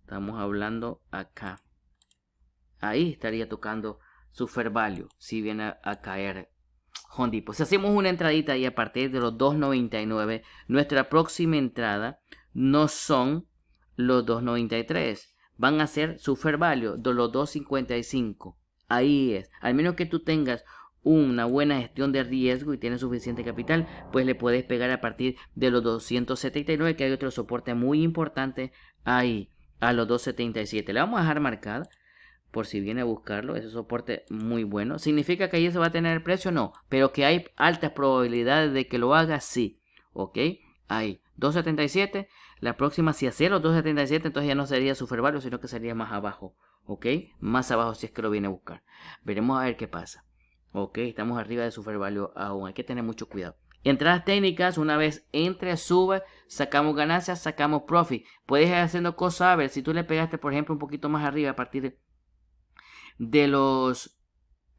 estamos hablando acá, ahí estaría tocando su fair value, si viene a, caer hondi, Pues hacemos una entradita y a partir de los 2.99, nuestra próxima entrada no son los 2.93, van a ser su fair value de los 2.55. Ahí es. Al menos que tú tengas una buena gestión de riesgo y tienes suficiente capital, pues le puedes pegar a partir de los 279, que hay otro soporte muy importante ahí, a los 277. Le vamos a dejar marcada por si viene a buscarlo, ese soporte muy bueno. ¿Significa que ahí se va a tener el precio? No, pero que hay altas probabilidades de que lo haga, sí. ¿Ok? Ahí, 277 la próxima, si hace los 277, entonces ya no sería value, sino que sería más abajo. ¿Ok? Más abajo si es que lo viene a buscar. Veremos a ver qué pasa. ¿Ok? Estamos arriba de supervalue aún. Hay que tener mucho cuidado. Entradas técnicas, una vez entre, sube, sacamos ganancias, sacamos profit. Puedes ir haciendo cosas, a ver, si tú le pegaste, por ejemplo, un poquito más arriba a partir de los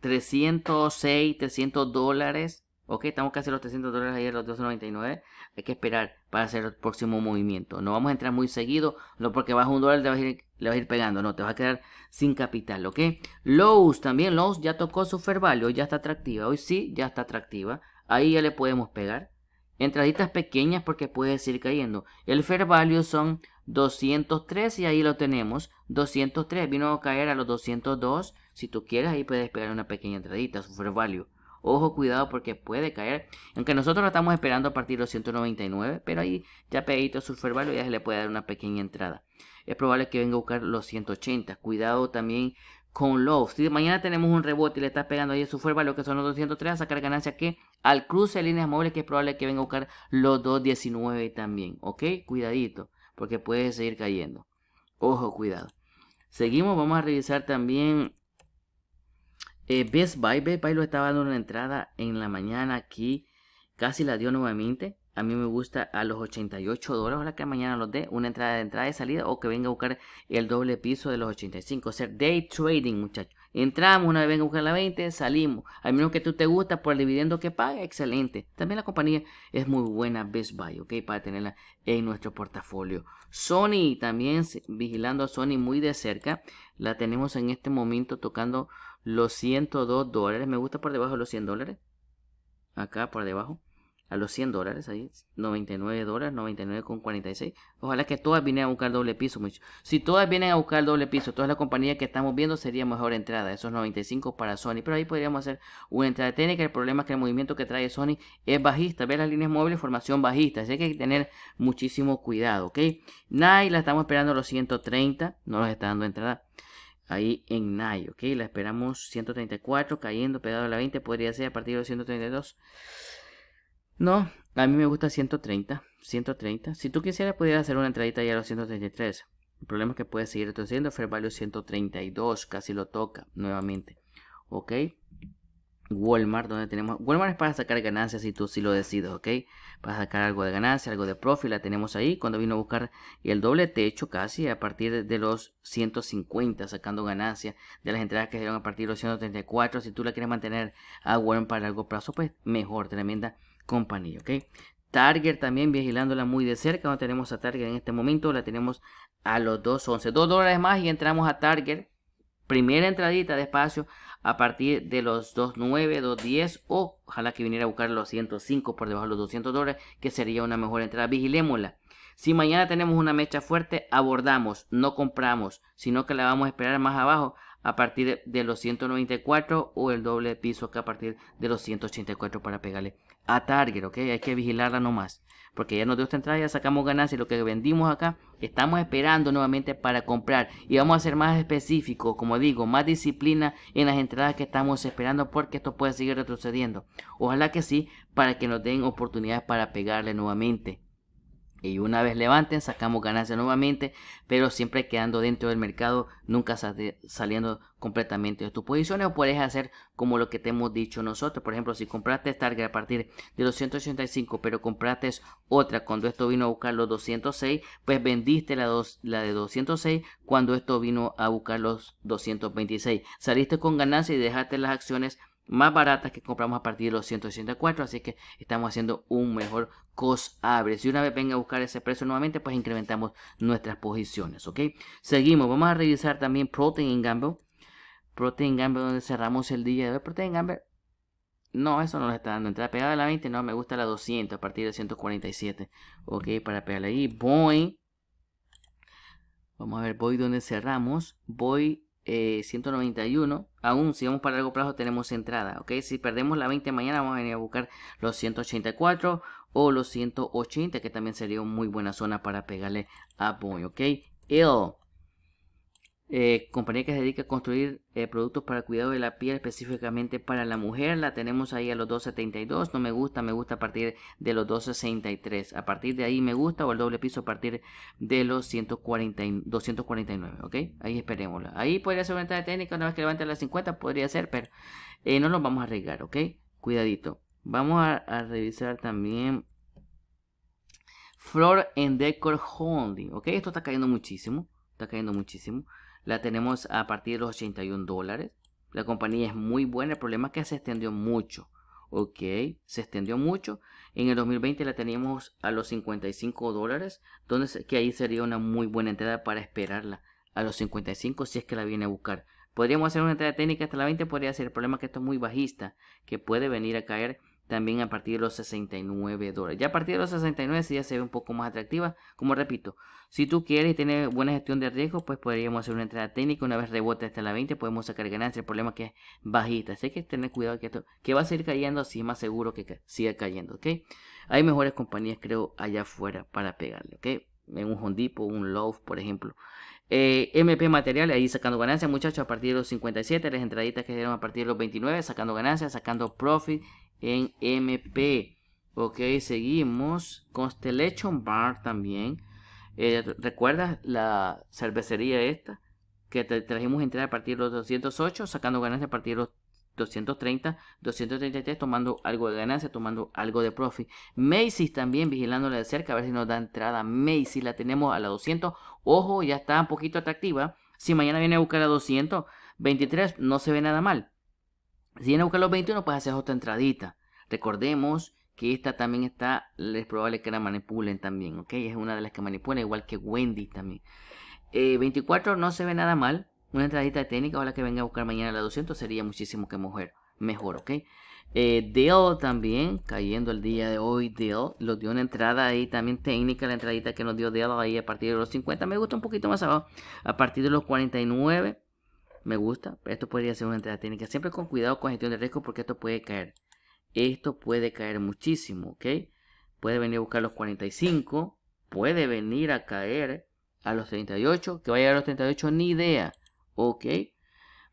306, 300 dólares, Ok, estamos que hacer los 300 dólares ayer, los 2.99. Hay que esperar para hacer el próximo movimiento. No vamos a entrar muy seguido, no porque baja un dólar le vas a ir pegando. No, te vas a quedar sin capital, ¿ok? Lowe's también, Lowe's ya tocó su fair value, ya está atractiva. Hoy sí, ya está atractiva. Ahí ya le podemos pegar. Entraditas pequeñas porque puede ir cayendo. El fair value son 203 y ahí lo tenemos. 203 vino a caer a los 202. Si tú quieres, ahí puedes pegar una pequeña entradita, su fair value. Ojo, cuidado porque puede caer. Aunque nosotros lo estamos esperando a partir de los 199, pero ahí ya pegadito a su value ya se le puede dar una pequeña entrada. Es probable que venga a buscar los 180. Cuidado también con los. Si mañana tenemos un rebote y le estás pegando ahí a su value que son los 203, a sacar ganancia que al cruce de líneas móviles que es probable que venga a buscar los 219 también. ¿Ok? Cuidadito porque puede seguir cayendo. Ojo, cuidado. Seguimos, vamos a revisar también eh, Best Buy, Best Buy lo estaba dando una entrada en la mañana aquí. Casi la dio nuevamente. A mí me gusta a los 88 dólares. la que mañana los dé una entrada de entrada y salida o que venga a buscar el doble piso de los 85. O sea, day trading, muchachos. Entramos, una vez venga a buscar la 20, salimos. Al menos que tú te gusta por el dividendo que paga, excelente. También la compañía es muy buena, Best Buy, ¿ok? Para tenerla en nuestro portafolio. Sony, también vigilando a Sony muy de cerca. La tenemos en este momento tocando los 102 dólares. Me gusta por debajo de los 100 dólares. Acá por debajo. A los 100 dólares. Ahí. 99 dólares. 99,46. Ojalá que todas vienen a buscar doble piso. Mucho. Si todas vienen a buscar doble piso. Todas las compañías que estamos viendo sería mejor entrada. Esos 95 para Sony. Pero ahí podríamos hacer una entrada técnica. El problema es que el movimiento que trae Sony es bajista. Ver las líneas móviles. Formación bajista. Así que hay que tener muchísimo cuidado. ¿Ok? Nike la estamos esperando a los 130. No nos está dando entrada ahí en Nai, ok, la esperamos 134, cayendo, pegado a la 20, podría ser a partir de los 132. No, a mí me gusta 130, 130. Si tú quisieras, pudieras hacer una entradita ya a los 133. El problema es que puede seguir retrocediendo, fair value 132, casi lo toca nuevamente, ok. Walmart, donde tenemos. Walmart es para sacar ganancias si tú sí lo decides, ¿ok? Para sacar algo de ganancia, algo de profit, la tenemos ahí. Cuando vino a buscar el doble techo casi a partir de los 150, sacando ganancias de las entradas que dieron a partir de los 134. Si tú la quieres mantener a Walmart para largo plazo, pues mejor, tremenda compañía, ¿ok? Target también vigilándola muy de cerca. No tenemos a Target en este momento, la tenemos a los 2.11. 2 dólares más y entramos a Target. Primera entradita espacio a partir de los 2.9, 2.10 o ojalá que viniera a buscar los 105 por debajo de los 200 dólares, que sería una mejor entrada. Vigilémosla. Si mañana tenemos una mecha fuerte, abordamos, no compramos, sino que la vamos a esperar más abajo a partir de, los 194 o el doble piso acá a partir de los 184 para pegarle a target, ok, hay que vigilarla nomás. Porque ya nos dio esta entrada, ya sacamos ganancias y lo que vendimos acá, estamos esperando nuevamente para comprar. Y vamos a ser más específicos, como digo, más disciplina en las entradas que estamos esperando porque esto puede seguir retrocediendo. Ojalá que sí, para que nos den oportunidades para pegarle nuevamente y una vez levanten sacamos ganancia nuevamente, pero siempre quedando dentro del mercado, nunca saliendo completamente de tus posiciones o puedes hacer como lo que te hemos dicho nosotros. Por ejemplo, si compraste Target a partir de los 185, pero compraste otra cuando esto vino a buscar los 206, pues vendiste la, dos, la de 206 cuando esto vino a buscar los 226. Saliste con ganancia y dejaste las acciones más baratas que compramos a partir de los 184, así que estamos haciendo un mejor cost average. Si una vez venga a buscar ese precio nuevamente, pues incrementamos nuestras posiciones, ¿ok? Seguimos, vamos a revisar también Protein Gamble. Protein Gamble donde cerramos el día de hoy. Protein Gamble, no, eso no lo está dando entrada. Pegada a la 20, no, me gusta la 200 a partir de 147, ¿ok? Para pegarle ahí. Voy. vamos a ver, voy donde cerramos. Voy 191. Eh, aún si vamos para largo plazo tenemos entrada, ¿ok? Si perdemos la 20 mañana vamos a venir a buscar los 184 o los 180, que también sería muy buena zona para pegarle a apoyo, ¿ok? yo eh, compañía que se dedica a construir eh, productos para el cuidado de la piel específicamente para la mujer. La tenemos ahí a los 2.72. No me gusta, me gusta a partir de los 2.63. A partir de ahí me gusta o el doble piso a partir de los 140, 249. Ahí esperémosla. Ahí podría ser una de técnica una vez que levante las 50. Podría ser, pero eh, no nos vamos a arriesgar. ¿Ok? Cuidadito. Vamos a, revisar también flor and Decor Holding. ¿Ok? Esto está cayendo muchísimo. Está cayendo muchísimo la tenemos a partir de los 81 dólares. La compañía es muy buena, el problema es que se extendió mucho. Ok, se extendió mucho. En el 2020 la teníamos a los 55 dólares, donde que ahí sería una muy buena entrada para esperarla a los 55 si es que la viene a buscar. Podríamos hacer una entrada técnica hasta la 20, podría ser el problema que esto es muy bajista, que puede venir a caer también a partir de los 69 dólares. Ya a partir de los 69 sí ya se ve un poco más atractiva. Como repito, si tú quieres tener buena gestión de riesgo, pues podríamos hacer una entrada técnica. Una vez rebote hasta la 20, podemos sacar ganancias El problema es que es bajita. Así que tener cuidado que, esto, que va a seguir cayendo, así es más seguro que siga cayendo, okay Hay mejores compañías, creo, allá afuera para pegarle, En un Hondipo, un Love, por ejemplo. Eh, MP Material, ahí sacando ganancias, muchachos, a partir de los 57, las entraditas que dieron a partir de los 29, sacando ganancias, sacando profit en MP. Ok, seguimos. Constellation Bar también. Eh, ¿Recuerdas la cervecería esta? Que trajimos entrada a partir de los 208, sacando ganancias a partir de los 230, 233, tomando algo de ganancia, tomando algo de profit. Macy's también vigilándola de cerca, a ver si nos da entrada. Macy's la tenemos a la 200. Ojo, ya está un poquito atractiva. Si mañana viene a buscar a 223, no se ve nada mal. Si viene a buscar los 21, pues haces otra entradita. Recordemos que esta también está, es probable que la manipulen también, ¿ok? Es una de las que manipulan, igual que Wendy también. 24 eh, no se ve nada mal. Una entradita técnica, la que venga a buscar mañana la 200, sería muchísimo que mujer, mejor, ¿ok? Eh, también, cayendo el día de hoy, Dale lo dio una entrada ahí también técnica, la entradita que nos dio Dale ahí a partir de los 50, me gusta un poquito más abajo, a partir de los 49 me gusta. pero Esto podría ser una entrada técnica. Siempre con cuidado con gestión de riesgo porque esto puede caer. Esto puede caer muchísimo, ¿ok? Puede venir a buscar los 45. Puede venir a caer a los 38. Que vaya a los 38, ni idea, ¿ok?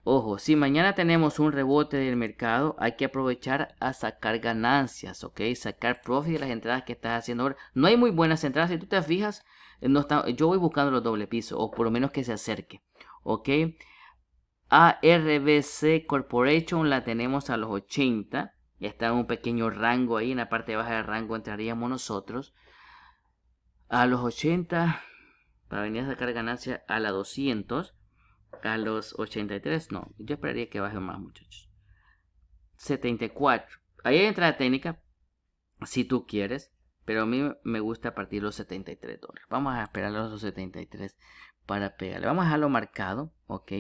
Ojo, si mañana tenemos un rebote del mercado, hay que aprovechar a sacar ganancias, ¿ok? Sacar profit de las entradas que estás haciendo ahora. No hay muy buenas entradas, si tú te fijas, eh, no yo voy buscando los doble pisos, o por lo menos que se acerque, ¿ok? ARBC Corporation la tenemos a los 80. Ya está en un pequeño rango ahí, en la parte baja del rango entraríamos nosotros. A los 80, para venir a sacar ganancia a la 200. A los 83, no. Yo esperaría que baje más, muchachos. 74. Ahí entra la técnica, si tú quieres. Pero a mí me gusta partir los 73 dólares. Vamos a esperar los 73 para pegarle. Vamos a dejarlo marcado, ok.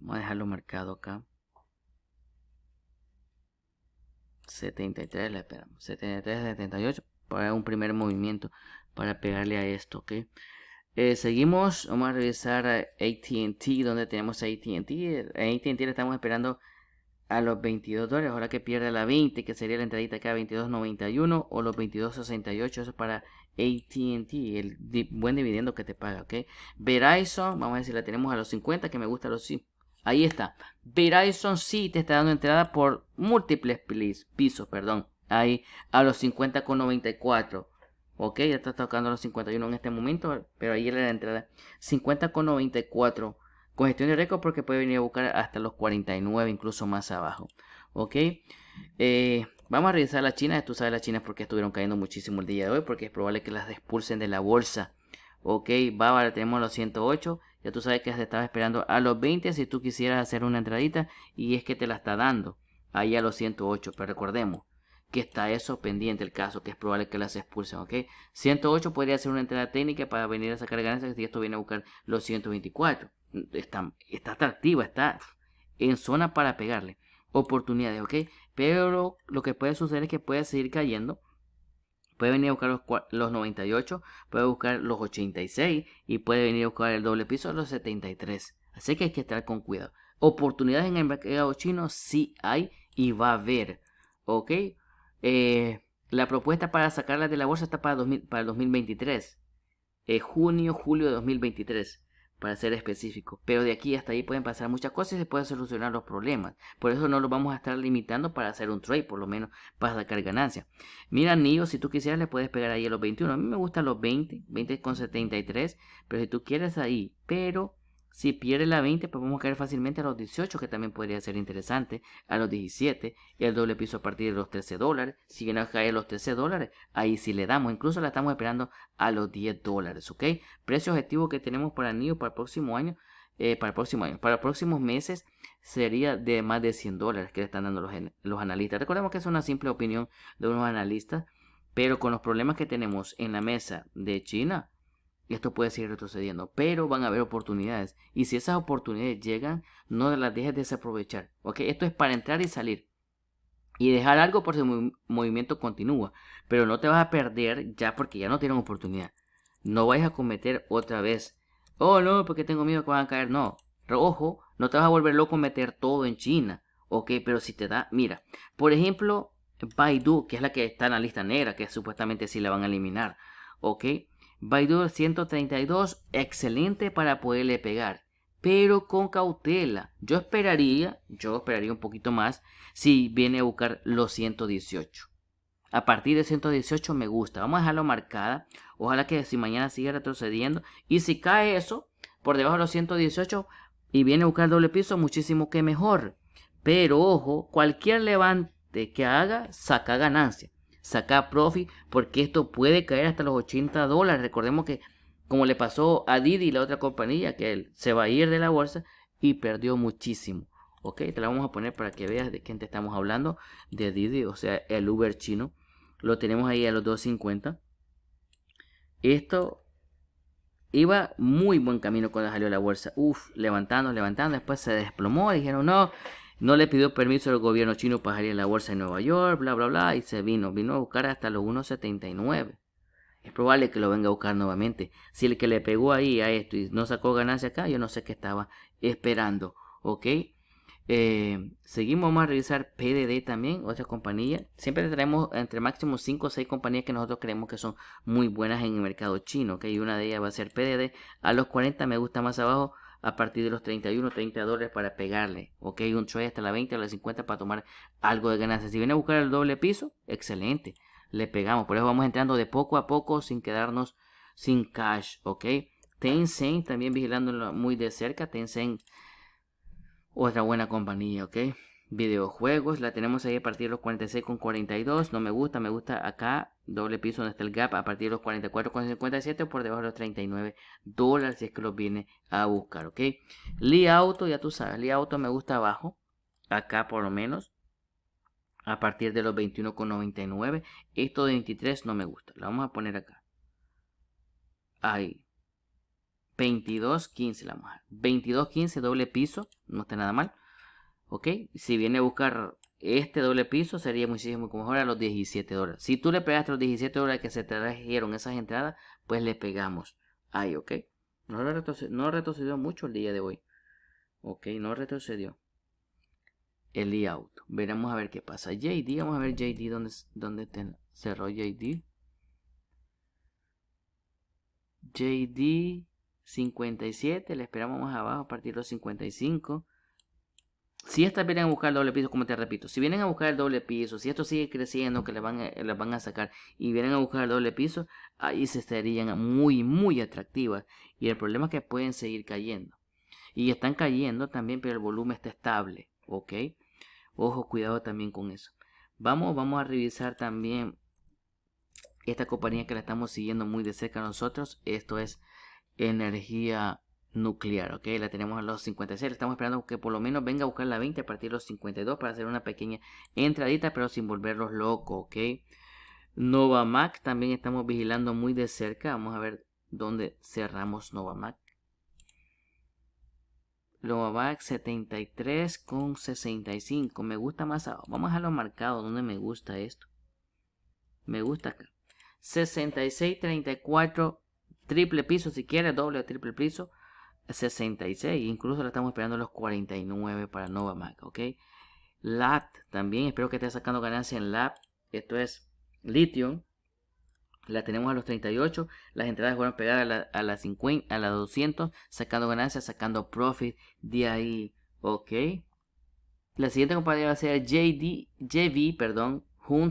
Vamos a dejarlo marcado acá. 73 le esperamos. 73, 78. Para un primer movimiento. Para pegarle a esto, ¿ok? Eh, seguimos. Vamos a revisar a ATT. Donde tenemos ATT. ATT le estamos esperando a los 22 dólares. Ahora que pierde la 20. Que sería la entradita acá. 91. O los 22.68. Eso es para ATT. El buen dividendo que te paga, ¿ok? Verizon. Vamos a decir, la tenemos a los 50. Que me gusta los 50. Ahí está. Verizon sí te está dando entrada por múltiples pisos, perdón. Ahí a los 50,94. Ok, ya está tocando los 51 en este momento, pero ahí era la entrada. 50,94. gestión de récord porque puede venir a buscar hasta los 49, incluso más abajo. Ok. Eh, vamos a revisar la China. Tú sabes las chinas porque estuvieron cayendo muchísimo el día de hoy, porque es probable que las expulsen de la bolsa. Ok, Bávara tenemos los 108 ya tú sabes que se estaba esperando a los 20 si tú quisieras hacer una entradita y es que te la está dando ahí a los 108. Pero recordemos que está eso pendiente el caso, que es probable que las expulsen, ¿ok? 108 podría ser una entrada técnica para venir a sacar ganancias y esto viene a buscar los 124. Está, está atractiva, está en zona para pegarle oportunidades, ¿ok? Pero lo que puede suceder es que puede seguir cayendo Puede venir a buscar los, 98, puede buscar los 86 y puede venir a buscar el doble piso los 73. Así que hay que estar con cuidado. Oportunidades en el mercado chino sí hay y va a haber. ¿Ok? Eh, la propuesta para sacarla de la bolsa está para, para el 2023. Eh, junio, julio de 2023 para ser específico. Pero de aquí hasta ahí pueden pasar muchas cosas y se pueden solucionar los problemas. Por eso no lo vamos a estar limitando para hacer un trade, por lo menos para sacar ganancia. Mira, Nio, si tú quisieras le puedes pegar ahí a los 21. A mí me gustan los 20, 20 con 73, pero si tú quieres ahí, pero si pierde la 20, podemos pues caer fácilmente a los 18, que también podría ser interesante, a los 17 y el doble piso a partir de los 13 dólares. Si viene a caer los 13 dólares, ahí sí le damos. Incluso la estamos esperando a los 10 dólares, ¿ok? Precio objetivo que tenemos para el NIO eh, para el próximo año, para el próximo año, para próximos meses sería de más de 100 dólares que le están dando los, los analistas. Recordemos que es una simple opinión de unos analistas, pero con los problemas que tenemos en la mesa de China, y esto puede seguir retrocediendo, pero van a haber oportunidades. Y si esas oportunidades llegan, no las dejes desaprovechar. ¿ok? Esto es para entrar y salir. Y dejar algo por si el movimiento continúa. Pero no te vas a perder ya porque ya no tienen oportunidad. No vais a cometer otra vez. Oh, no, porque tengo miedo que van a caer. No. Ojo, no te vas a volver loco meter todo en China. Ok, pero si te da, mira. Por ejemplo, Baidu, que es la que está en la lista negra, que supuestamente sí la van a eliminar. Ok Baidu 132, excelente para poderle pegar, pero con cautela. Yo esperaría, yo esperaría un poquito más si viene a buscar los 118. A partir de 118 me gusta. Vamos a dejarlo marcada. Ojalá que si mañana siga retrocediendo. Y si cae eso, por debajo de los 118 y viene a buscar doble piso, muchísimo que mejor. Pero ojo, cualquier levante que haga, saca ganancia saca profit porque esto puede caer hasta los 80 dólares. Recordemos que como le pasó a Didi, la otra compañía, que él se va a ir de la bolsa y perdió muchísimo. Ok, te la vamos a poner para que veas de quién te estamos hablando. De Didi, o sea, el Uber chino. Lo tenemos ahí a los 250. Esto iba muy buen camino cuando salió la bolsa. Uf, levantando, levantando. Después se desplomó. Dijeron, no, no le pidió permiso al gobierno chino para salir a la bolsa de Nueva York, bla, bla, bla, y se vino. Vino a buscar hasta los 1.79. Es probable que lo venga a buscar nuevamente. Si el que le pegó ahí a esto y no sacó ganancia acá, yo no sé qué estaba esperando. ¿Ok? Eh, seguimos, vamos a revisar PDD también, otra compañía. Siempre tenemos entre máximo 5 o 6 compañías que nosotros creemos que son muy buenas en el mercado chino. ¿ok? Y una de ellas va a ser PDD. A los 40 me gusta más abajo a partir de los 31, 30 dólares para pegarle. Ok, un trade hasta la 20 a la 50 para tomar algo de ganancia. Si viene a buscar el doble piso, excelente. Le pegamos. Por eso vamos entrando de poco a poco sin quedarnos sin cash. Ok, Tencent también vigilándolo muy de cerca. Tencent, otra buena compañía. Ok, videojuegos. La tenemos ahí a partir de los 46 con 42. No me gusta, me gusta acá doble piso donde está el gap a partir de los 44,57 por debajo de los 39 dólares si es que los viene a buscar, ¿ok? Lee Auto, ya tú sabes, Lee Auto me gusta abajo, acá por lo menos, a partir de los 21,99. Esto de 23 no me gusta, lo vamos a poner acá. Ahí. 22.15 la vamos 22.15 doble piso, no está nada mal. ¿Ok? Si viene a buscar este doble piso sería muchísimo mejor a los 17 dólares. Si tú le pegaste los 17 dólares que se trajeron esas entradas, pues le pegamos. Ahí, ok. No, retrocedió, mucho el día de hoy. Ok, no retrocedió. El día Veremos a ver qué pasa. JD, vamos a ver JD dónde, dónde cerró JD. JD 57, le esperamos más abajo a partir de los 55 si estas vienen a buscar doble piso, como te repito, si vienen a buscar el doble piso, si esto sigue creciendo, que le van a, eh, van a sacar y vienen a buscar el doble piso, ahí se estarían muy, muy atractivas. Y el problema es que pueden seguir cayendo. Y están cayendo también, pero el volumen está estable, ¿ok? Ojo, cuidado también con eso. Vamos, vamos a revisar también esta compañía que la estamos siguiendo muy de cerca nosotros. Esto es Energía nuclear, ¿ok? La tenemos a los 56, estamos esperando que por lo menos venga a buscar la 20 a partir de los 52 para hacer una pequeña entradita, pero sin volverlos locos, ¿ok? Novamac también estamos vigilando muy de cerca, vamos a ver dónde cerramos Novamac. Novamac 73 con 65, me gusta más, vamos a lo marcado, donde me gusta esto. Me gusta acá. 66, 34, triple piso si quieres, doble o triple piso. 66, incluso la estamos esperando a los 49 para Nova Mac, ¿ok? LAT también, espero que esté sacando ganancia en LAT, esto es litio la tenemos a los 38, las entradas van a pegar a la 50, a las 200, sacando ganancias, sacando profit de ahí, ¿ok? La siguiente compañía va a ser JD, JV, perdón,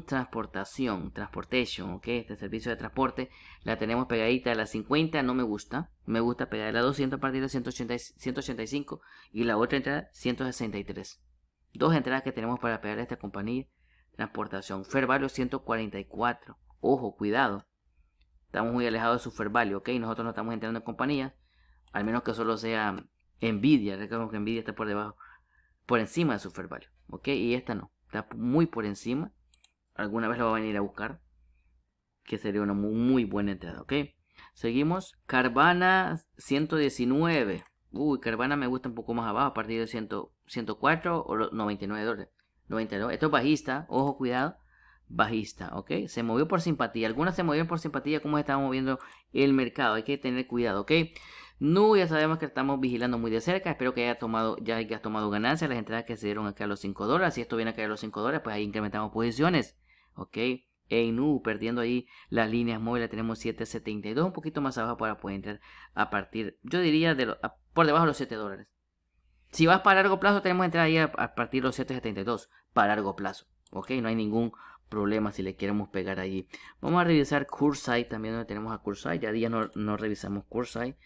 Transportación, Transportation, ok, este servicio de transporte, la tenemos pegadita a la 50, no me gusta, me gusta pegar la 200 a partir de 180, 185 y la otra entrada 163. Dos entradas que tenemos para pegar a esta compañía, Transportación, Fair Value 144, ojo, cuidado, estamos muy alejados de su Fair Value, ok, nosotros no estamos entrando en compañías, al menos que solo sea Nvidia, recordemos que Nvidia está por debajo, por encima de su Fair Value, ok, y esta no, está muy por encima alguna vez lo va a venir a buscar. Que sería una muy, buena entrada, ¿ok? Seguimos. Carvana 119. Uy, Carvana me gusta un poco más abajo, a partir de 104 o 99 dólares. 99. Esto es bajista, ojo, cuidado. Bajista, ¿ok? Se movió por simpatía. Algunas se movieron por simpatía, como estaba moviendo el mercado. Hay que tener cuidado, ¿ok? No, ya sabemos que estamos vigilando muy de cerca. Espero que haya tomado, ya hayas tomado ganancias. Las entradas que se dieron acá a los 5 dólares. Si esto viene acá a los 5 dólares, pues ahí incrementamos posiciones. ¿ok? U, perdiendo ahí las líneas móviles, tenemos 7.72, un poquito más abajo para poder entrar a partir, yo diría, por debajo de los 7 dólares. Si vas para largo plazo, tenemos que entrar ahí a, partir de los 7.72, para largo plazo, ¿ok? No hay ningún problema si le queremos pegar ahí. Vamos a revisar Cursai también donde tenemos a Cursai. Ya día no, revisamos Cursai.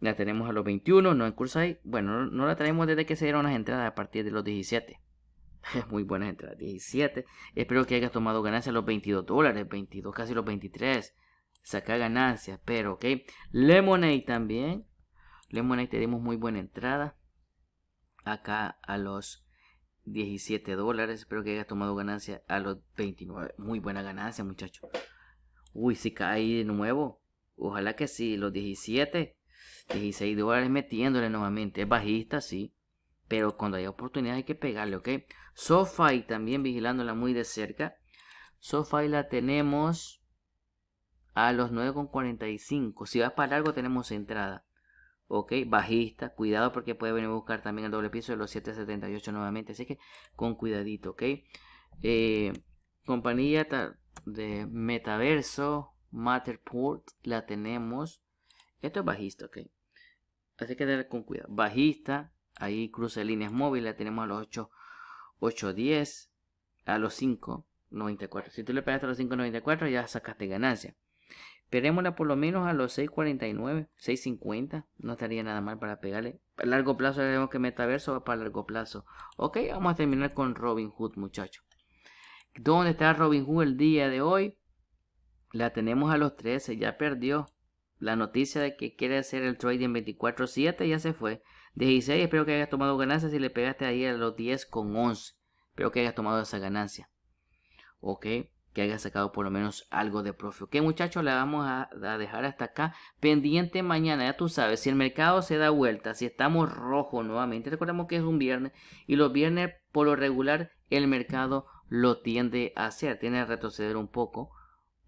La tenemos a los 21, no en Cursai. Bueno, no, la traemos desde que se dieron las entradas a partir de los 17. muy buena entrada 17. Espero que haya tomado ganancias los 22 dólares, 22, casi los 23. Saca ganancias, pero ok. Lemonade también. Lemonade tenemos muy buena entrada. Acá a los 17 dólares. Espero que haya tomado ganancia a los 29. Muy buena ganancia, muchachos, Uy, si cae de nuevo. Ojalá que sí, los 17. 16 dólares metiéndole nuevamente. Es bajista, sí pero cuando hay oportunidad hay que pegarle, ¿ok? SoFi también vigilándola muy de cerca. SoFi la tenemos a los 9,45. Si va para largo tenemos entrada. ¿ok? Bajista, cuidado porque puede venir a buscar también el doble piso de los 778 nuevamente, así que con cuidadito, ¿ok? Eh, compañía de Metaverso, Matterport, la tenemos. Esto es bajista, ¿ok? Así que con cuidado. Bajista, Ahí cruce líneas móviles, la tenemos a los 8, a los 5.94. Si tú le pegaste a los 5.94 ya sacaste ganancia. Esperémosla por lo menos a los 6.49, 6.50. No estaría nada mal para pegarle. A largo plazo le vemos que metaverso va para largo plazo. Ok, vamos a terminar con Robin Hood, muchachos. ¿Dónde está Robin Hood el día de hoy? La tenemos a los 13, ya perdió. La noticia de que quiere hacer el trading 24-7 ya se fue. 16, espero que hayas tomado ganancias si le pegaste ahí a los 10 con 11. Espero que hayas tomado esa ganancia. Ok, que hayas sacado por lo menos algo de profe. Ok, muchachos, la vamos a, dejar hasta acá. Pendiente mañana, ya tú sabes, si el mercado se da vuelta, si estamos rojo nuevamente, recordemos que es un viernes y los viernes por lo regular el mercado lo tiende a hacer, tiende a retroceder un poco.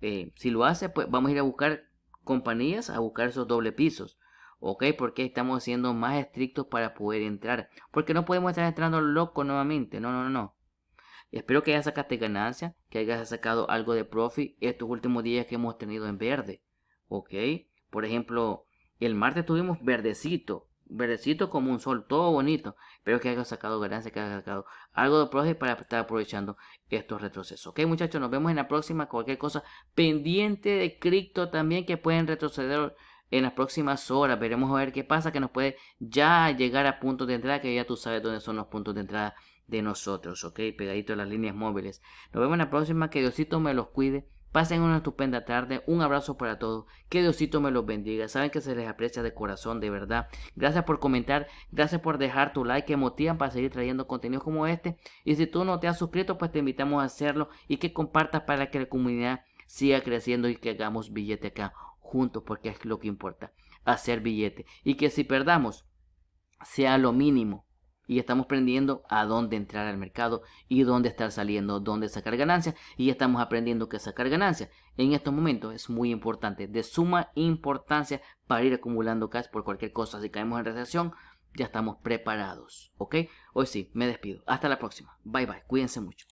Eh, si lo hace, pues vamos a ir a buscar compañías, a buscar esos doble pisos. ¿ok? Porque estamos siendo más estrictos para poder entrar. Porque no podemos estar entrando loco nuevamente, no, no, no, no. Espero que hayas sacaste ganancia, que hayas sacado algo de profit estos últimos días que hemos tenido en verde, ¿ok? Por ejemplo, el martes tuvimos verdecito, verdecito como un sol, todo bonito. Espero que hayas sacado ganancia, que hayas sacado algo de profit para estar aprovechando estos retrocesos. Ok, muchachos, nos vemos en la próxima. Cualquier cosa pendiente de cripto también que pueden retroceder en las próximas horas. Veremos a ver qué pasa, que nos puede ya llegar a puntos de entrada, que ya tú sabes dónde son los puntos de entrada de nosotros, ¿ok? Pegadito a las líneas móviles. Nos vemos en la próxima, que Diosito me los cuide. Pasen una estupenda tarde, un abrazo para todos, que Diosito me los bendiga, saben que se les aprecia de corazón, de verdad. Gracias por comentar, gracias por dejar tu like que motivan para seguir trayendo contenido como este. Y si tú no te has suscrito, pues te invitamos a hacerlo y que compartas para que la comunidad siga creciendo y que hagamos billete acá juntos, porque es lo que importa, hacer billete. Y que si perdamos, sea lo mínimo. Y estamos aprendiendo a dónde entrar al mercado y dónde estar saliendo, dónde sacar ganancias. Y estamos aprendiendo que sacar ganancias en estos momentos es muy importante, de suma importancia para ir acumulando cash por cualquier cosa. Si caemos en recesión, ya estamos preparados. ¿Ok? Hoy sí, me despido. Hasta la próxima. Bye bye. Cuídense mucho.